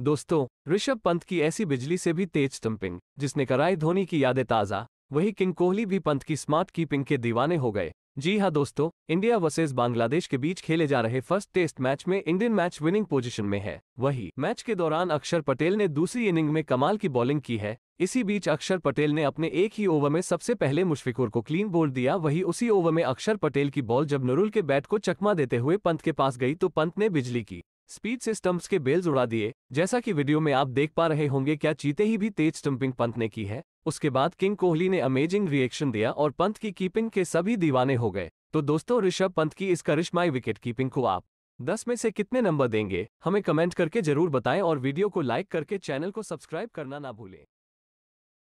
दोस्तों ऋषभ पंत की ऐसी बिजली से भी तेज स्टंपिंग जिसने कराई धोनी की यादें ताज़ा वही किंग कोहली भी पंत की स्मार्ट कीपिंग के दीवाने हो गए जी हाँ दोस्तों इंडिया वर्सेज बांग्लादेश के बीच खेले जा रहे फर्स्ट टेस्ट मैच में इंडियन मैच विनिंग पोजीशन में है वही मैच के दौरान अक्षर पटेल ने दूसरी इनिंग में कमाल की बॉलिंग की है इसी बीच अक्षर पटेल ने अपने एक ही ओवर में सबसे पहले मुशफिकुर को क्लीन बोल दिया वही उसी ओवर में अक्षर पटेल की बॉल जब नरुल के बैट को चकमा देते हुए पंत के पास गई तो पंत ने बिजली की स्पीड से स्टंप्स के बेल्स उड़ा दिए जैसा कि वीडियो में आप देख पा रहे होंगे क्या चीते ही भी तेज स्टंपिंग पंत ने की है उसके बाद किंग कोहली ने अमेजिंग रिएक्शन दिया और पंत की कीपिंग के सभी दीवाने हो गए तो दोस्तों ऋषभ पंत की इस करिश्माई विकेट कीपिंग को आप दस में से कितने नंबर देंगे हमें कमेंट करके जरूर बताएं और वीडियो को लाइक करके चैनल को सब्सक्राइब करना ना भूलें